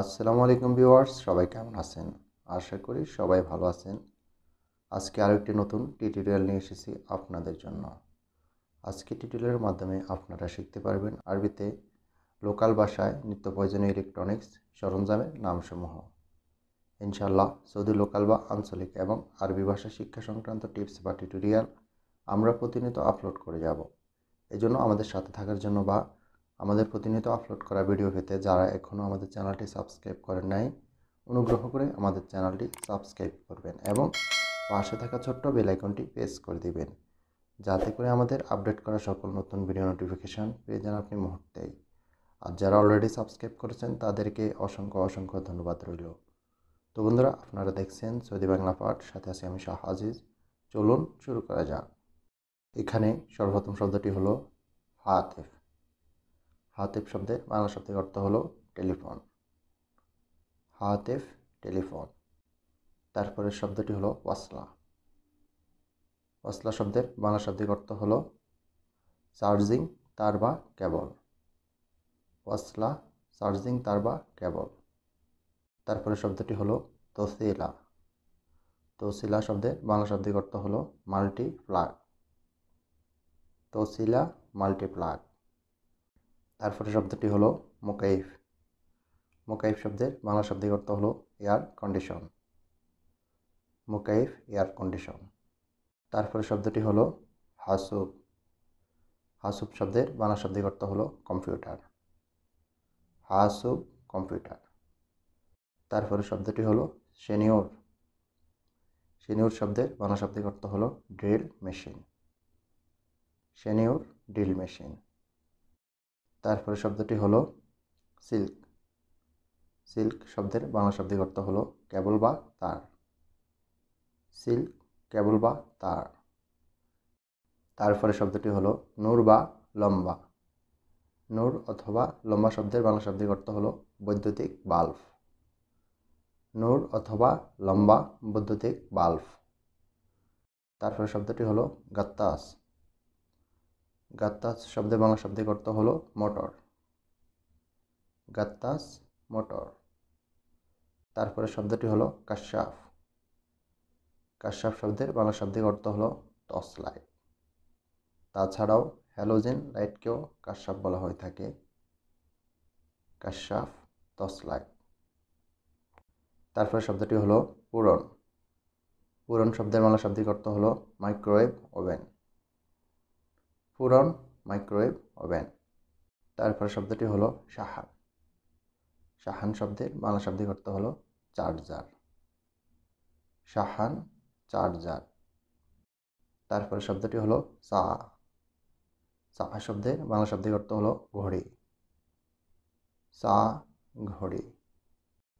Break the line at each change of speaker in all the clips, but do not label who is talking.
আসসালামু আলাইকুম ভিউয়ার্স সবাই কেমন আছেন আশা করি সবাই ভালো আছেন আজকে আরও একটি নতুন টিউটোরিয়াল নিয়ে এসেছি আপনাদের জন্য আজকে টিউটোরিয়ালের মাধ্যমে আপনারা শিখতে পারবেন আরবিতে লোকাল ভাষায় নিত্য প্রয়োজনীয় ইলেকট্রনিক্স সরঞ্জামের নামসমূহ ইনশাল্লাহ সৌদি লোকাল বা আঞ্চলিক এবং আরবি ভাষা শিক্ষা সংক্রান্ত টিপস বা টিউটোরিয়াল আমরা প্রতিনিয়ত আপলোড করে যাব এজন্য আমাদের সাথে থাকার জন্য বা আমাদের প্রতিনিয়ত আপলোড করা ভিডিও পেতে যারা এখনও আমাদের চ্যানেলটি সাবস্ক্রাইব করেন নাই অনুগ্রহ করে আমাদের চ্যানেলটি সাবস্ক্রাইব করবেন এবং পাশে থাকা ছোট্ট বেল আইকনটি প্রেস করে দিবেন যাতে করে আমাদের আপডেট করা সকল নতুন ভিডিও নোটিফিকেশান পেয়ে যান আপনি মুহূর্তেই আর যারা অলরেডি সাবস্ক্রাইব করেছেন তাদেরকে অসংখ্য অসংখ্য ধন্যবাদ রইল তো বন্ধুরা আপনারা দেখছেন সৌদি বাংলা পাঠ সাথে আছি আমি শাহ আজিজ চলুন শুরু করা যাক এখানে সর্বপ্রথম শব্দটি হলো হাতেফ হাতেফ শব্দের বাংলা শব্দের অর্থ হলো টেলিফোন হাতেফ টেলিফোন তারপরের শব্দটি হলো ওয়াসলা ওয়াসলা শব্দের বাংলা শব্দের অর্থ হলো চার্জিং তার বা কেবল ওয়াসলা চার্জিং তার বা কেবল তারপরের শব্দটি হলো তসিলা তসিলা শব্দের বাংলা শব্দের অর্থ হলো মাল্টিপ্লাগ তসিলা মাল্টিপ্লাগ তারপরে শব্দটি হলো মোকাইফ মোকাইফ শব্দের বাংলা শব্দের অর্থ হলো এয়ার কন্ডিশন মোকাইফ এয়ার কন্ডিশন তারপরে শব্দটি হলো হাসুব হাসুব শব্দের বাংলা শব্দের অর্থ হলো কম্পিউটার হাসুব কম্পিউটার তারপরে শব্দটি হলো সেনিয়র সেনিয়র শব্দের বাংলা শব্দের অর্থ হলো ড্রিল মেশিন সেনিয়র ড্রিল মেশিন তারপরে শব্দটি হলো সিল্ক সিল্ক শব্দের বাংলা শব্দের অর্থ হলো কেবল বা তার সিল্ক কেবল বা তার তারপরে শব্দটি হলো নূর বা লম্বা নূর অথবা লম্বা শব্দের বাংলা শব্দের অর্থ হলো বৈদ্যুতিক বাল্ব নূর অথবা লম্বা বৈদ্যুতিক বাল্ব তারপরে শব্দটি হলো গাত্তাস গাত্তাস শব্দের বাংলা শব্দের অর্থ হলো মোটর গাত্তাস মোটর তারপরে শব্দটি হলো কাশ্যাফ কাশ্যাফ শব্দের বাংলা শব্দের অর্থ হলো টস লাইট তাছাড়াও হ্যালোজেন লাইটকেও কাশ্যাপ বলা হয়ে থাকে কাশ্যাফ টস লাইট তারপরে শব্দটি হলো পুরন পুরন শব্দের বাংলা শব্দের অর্থ হলো মাইক্রোওয়েভ ওভেন পুরন মাইক্রোওয়েভ ওভেন তারপর শব্দটি হলো সাহান সাহান শব্দের বাংলা শব্দিক অর্থ হলো চার্জার সাহান চার্জার তারপর শব্দটি হলো চা চা শব্দের বাংলা শব্দিক অর্থ হলো ঘড়ি চা ঘড়ি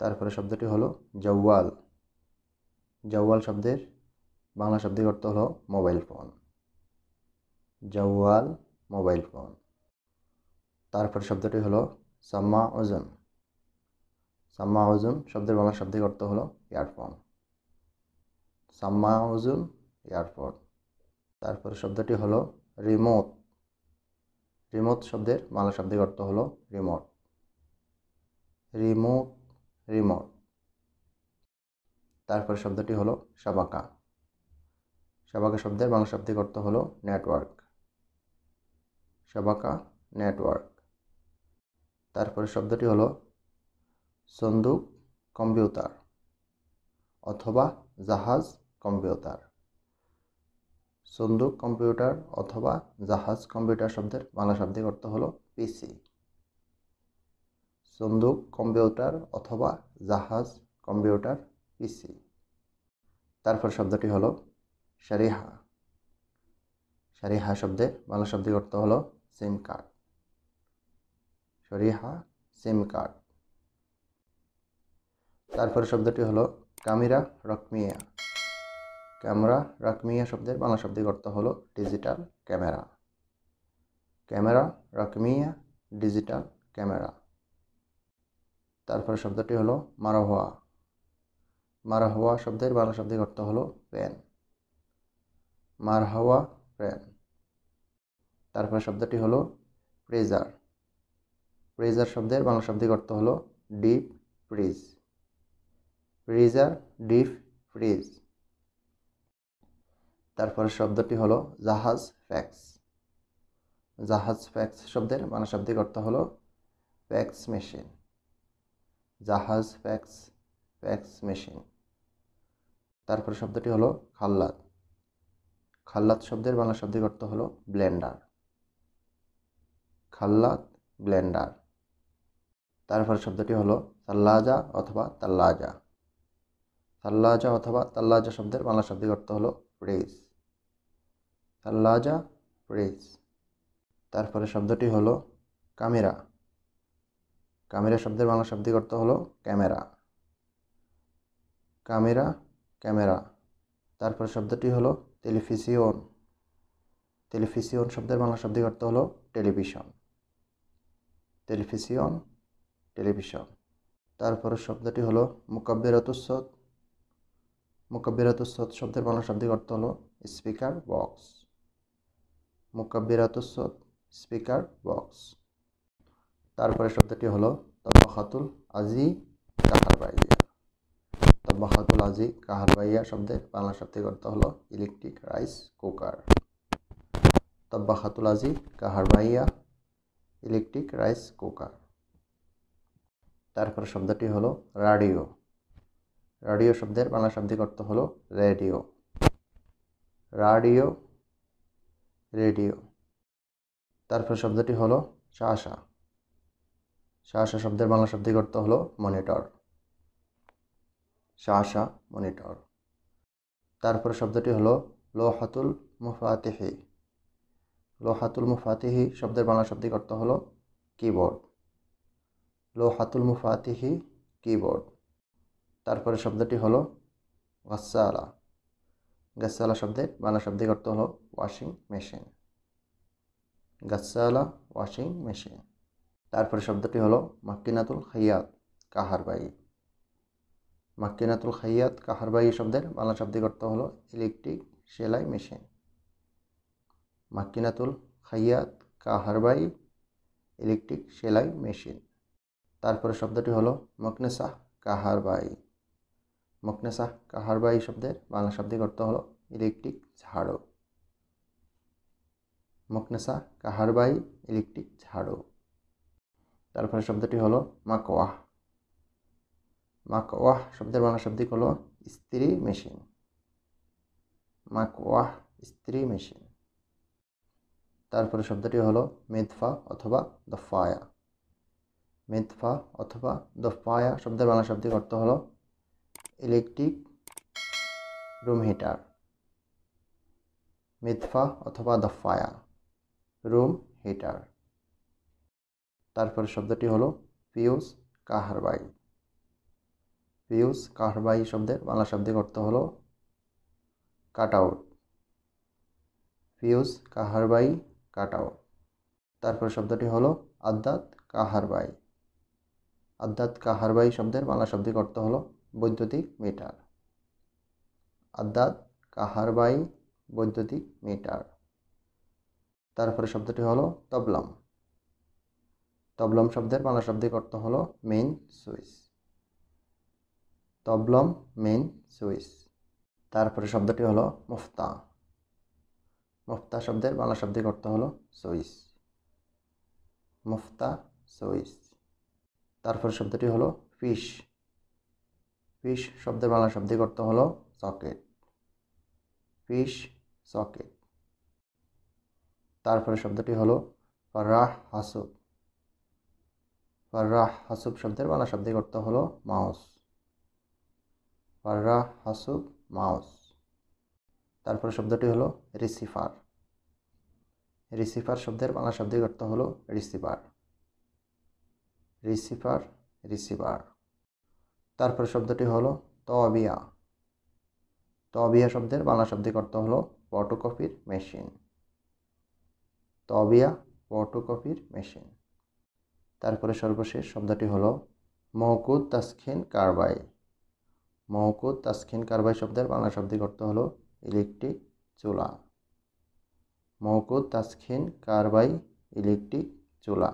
তারপরে শব্দটি হলো জওয়াল জওয়াল শব্দের বাংলা শব্দিক অর্থ হলো মোবাইল ফোন জওয়াল মোবাইল ফোন তারপর শব্দটি হলো সাম্মা ওজন সাম্মা ওজন শব্দের বাংলা শব্দিক অর্থ হলো ইয়ারফোন সাম্মা ওজন ইয়ারফোন তারপর শব্দটি হলো রিমোট রিমোট শব্দের বাংলা শব্দিক অর্থ হলো রিমোট রিমোট রিমোট তারপর শব্দটি হলো সাবাকা সাবাকা শব্দের বাংলা শব্দ অর্থ হলো নেটওয়ার্ক শাবাকা নেটওয়ার্ক তারপরে শব্দটি হলো সন্দুক কম্পিউটার অথবা জাহাজ কম্পিউটার সন্দুক কম্পিউটার অথবা জাহাজ কম্পিউটার শব্দের বাংলা শব্দিক অর্থ হলো পিসি সন্দুক কম্পিউটার অথবা জাহাজ কম্পিউটার পিসি তারপর শব্দটি হলো সারিহা সারিহা শব্দের বাংলা শব্দের অর্থ হলো সিম কার্ড সরিহা সিম কার্ড তারপরে শব্দটি হলো ক্যামেরা রকমিয়া ক্যামেরা রকমিয়া শব্দের বাংলা শব্দের অর্থ হলো ডিজিটাল ক্যামেরা ক্যামেরা রকমিয়া ডিজিটাল ক্যামেরা তারপরে শব্দটি হলো মারোহোয়া মারহওয়া শব্দের বাংলা শব্দের অর্থ হলো প্যান মারহাওয়া প্যান তারপরে শব্দটি হলো প্রেজার প্রেজার শব্দের বাংলা শব্দিক অর্থ হলো ডিপ ফ্রিজ প্রেজার ডিপ ফ্রিজ তারপর শব্দটি হলো জাহাজ ফ্যাক্স জাহাজ ফ্যাক্স শব্দের বাংলা শব্দিক অর্থ হলো ফ্যাক্স মেশিন জাহাজ ফ্যাক্স ফ্যাক্স মেশিন তারপর শব্দটি হলো খাল্লাত খাল্লাত শব্দের বাংলা শব্দিক অর্থ হলো ব্লেন্ডার খাল্লাত ব্লেন্ডার তারপর শব্দটি হলো তাল্লাজা অথবা তাল্লাজা তাল্লাজা অথবা তাল্লাজা শব্দের বাংলা শব্দের অর্থ হলো প্রেস তাল্লাজা প্রেস তারপরে শব্দটি হলো ক্যামেরা ক্যামেরা শব্দের বাংলা শব্দের অর্থ হলো ক্যামেরা ক্যামেরা ক্যামেরা তারপর শব্দটি হলো টেলিভিশন টেলিভিশন শব্দের বাংলা শব্দের অর্থ হলো টেলিভিশন টেলিভিশন টেলিভিশন তারপর শব্দটি হলো মুকাব্যেরাতুসৎ মুকাব্যেরাতুসৎ শব্দের বাংলা শব্দিক অর্থ হলো স্পিকার বক্স মুকাব্যেরাতুসৎ স্পিকার বক্স তারপরে শব্দটি হলো তবাহাতুল আজি কাহারবাইয়া তবাহাতুল আজি কাহারবাইয়া শব্দের বাংলা শব্দিক অর্থ হলো ইলেকট্রিক রাইস কুকার তবাহাতুল আজি কাহারবাইয়া ইলেকট্রিক রাইস কুকার তারপর শব্দটি হলো রেডিও রেডিও শব্দের বাংলা শব্দিক অর্থ হলো রেডিও রেডিও রেডিও তারপর শব্দটি হলো শাসা শাসা শব্দের বাংলা শব্দিক অর্থ হলো মনিটর শাসা মনিটর তারপর শব্দটি হলো লোহাতুল মুফাতিহি লোহাতুল মুফাতিহি শব্দের বাংলা শব্দিক অর্থ হলো কিবোর্ড লোহাতুল মুফাতিহি কিবোর্ড তারপরে শব্দটি হলো গাসালা গাসালা শব্দের বাংলা শব্দিক অর্থ হলো ওয়াশিং মেশিন গাসালা ওয়াশিং মেশিন তারপরে শব্দটি হলো মাকিনাতুল খাইয়াত কাহারবাই মাকিনাতুল খাইয়াত কাহারবাই শব্দের বাংলা শব্দিক অর্থ হলো ইলেকট্রিক সেলাই মেশিন মাকিনাতুল খাইয়াত কাহারবাই ইলেকট্রিক সেলাই মেশিন তারপরে শব্দটি হলো মকনেসাহ কাহারবাই মকনেসাহ কাহারবাই শব্দের বাংলা শব্দিক অর্থ হলো ইলেকট্রিক ঝাড়ো মকনেসা কাহারবাই ইলেকট্রিক ঝাড়ো তারপরে শব্দটি হলো মাকওয়াহ মাকওয়াহ শব্দের বাংলা শব্দিক হলো স্ত্রী মেশিন মাকওয়াহ স্ত্রী মেশিন তারপরে শব্দটি হলো মেথফা অথবা ফায়া মেথফা অথবা ফায়া শব্দের বাংলা শব্দের অর্থ হলো ইলেকট্রিক রুম হিটার মেথফা অথবা ফায়া রুম হিটার তারপরে শব্দটি হলো পিউস কাহারবাই পিউস কাহারবাই শব্দের বাংলা শব্দের অর্থ হলো কাট আউট পিউস কাহারবাই কাটাও তারপর শব্দটি হলো আদ্যাত কাহারবাই আদ্যাত কাহারবাই শব্দের বাংলা শব্দিক অর্থ হলো বৈদ্যুতিক মিটার আদ্যাত কাহারবাই বৈদ্যুতিক মিটার তারপরে শব্দটি হলো তবলম তবলম শব্দের বাংলা শব্দিক অর্থ হলো মেইন সুইচ তবলম মেইন সুইচ তারপরে শব্দটি হলো মুফতা মুফতা শব্দের বাংলা শব্দের অর্থ হলো সুইস মুফতা সুইস তারপর শব্দটি হলো ফিশ ফিশ শব্দের বাংলা শব্দের অর্থ হলো সকেট ফিশ সকেট তারপরে শব্দটি হলো ফার্রাহ হাসুব ফার্রাহ হাসুব শব্দের বাংলা শব্দের অর্থ হলো মাউস ফার্রাহ হাসুব মাউস তারপরে শব্দটি হলো রিসিফার রিসিভার শব্দের বাংলা শব্দিক অর্থ হলো রিসিভার রিসিফার রিসিভার তারপর শব্দটি হলো তবিয়া তবিয়া শব্দের বাংলা শব্দিক অর্থ হলো ফটোকপির মেশিন তবিয়া ফটোকপির মেশিন তারপরে সর্বশেষ শব্দটি হলো মহকুদ তাসখিন কারবাই মহকুদ তাসখিন কারবাই শব্দের বাংলা শব্দিক অর্থ হলো ইলেকট্রিক চুলা মৌকো তাসখিন কারবাই ইলেকট্রিক চোলা